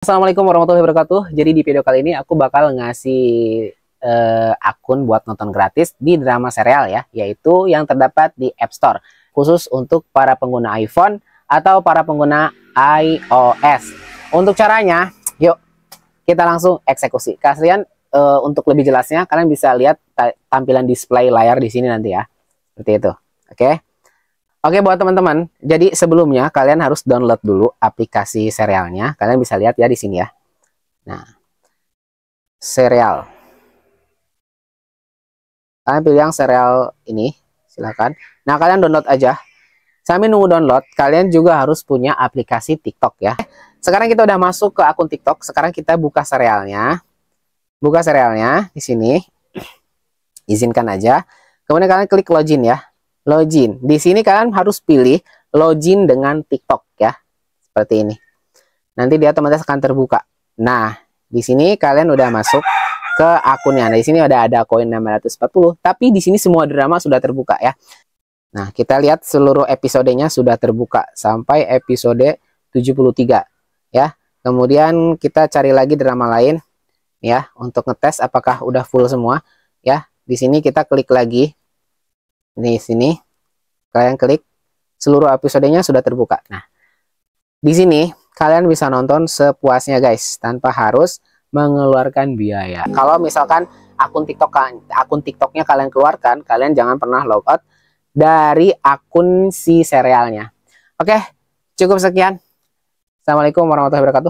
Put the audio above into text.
Assalamualaikum warahmatullahi wabarakatuh. Jadi di video kali ini aku bakal ngasih uh, akun buat nonton gratis di drama serial ya, yaitu yang terdapat di App Store khusus untuk para pengguna iPhone atau para pengguna iOS. Untuk caranya, yuk kita langsung eksekusi. Kalian uh, untuk lebih jelasnya kalian bisa lihat tampilan display layar di sini nanti ya. Seperti itu. Oke. Okay? Oke buat teman-teman, jadi sebelumnya kalian harus download dulu aplikasi serialnya. Kalian bisa lihat ya di sini ya. Nah, serial. Kalian pilih yang serial ini, silakan. Nah, kalian download aja. Sambil nunggu download, kalian juga harus punya aplikasi TikTok ya. Sekarang kita udah masuk ke akun TikTok. Sekarang kita buka serialnya. Buka serialnya di sini. Izinkan aja. Kemudian kalian klik login ya login. Di sini kalian harus pilih login dengan TikTok ya. Seperti ini. Nanti dia otomatis akan terbuka. Nah, di sini kalian udah masuk ke akunnya. Nah, di sini ada ada koin 640, tapi di sini semua drama sudah terbuka ya. Nah, kita lihat seluruh episodenya sudah terbuka sampai episode 73 ya. Kemudian kita cari lagi drama lain ya untuk ngetes apakah udah full semua ya. Di sini kita klik lagi Nih sini kalian klik seluruh episodenya sudah terbuka nah di sini kalian bisa nonton sepuasnya guys tanpa harus mengeluarkan biaya kalau misalkan akun tiktok akun tiktoknya kalian keluarkan kalian jangan pernah logout dari akun si serialnya oke cukup sekian Assalamualaikum warahmatullahi wabarakatuh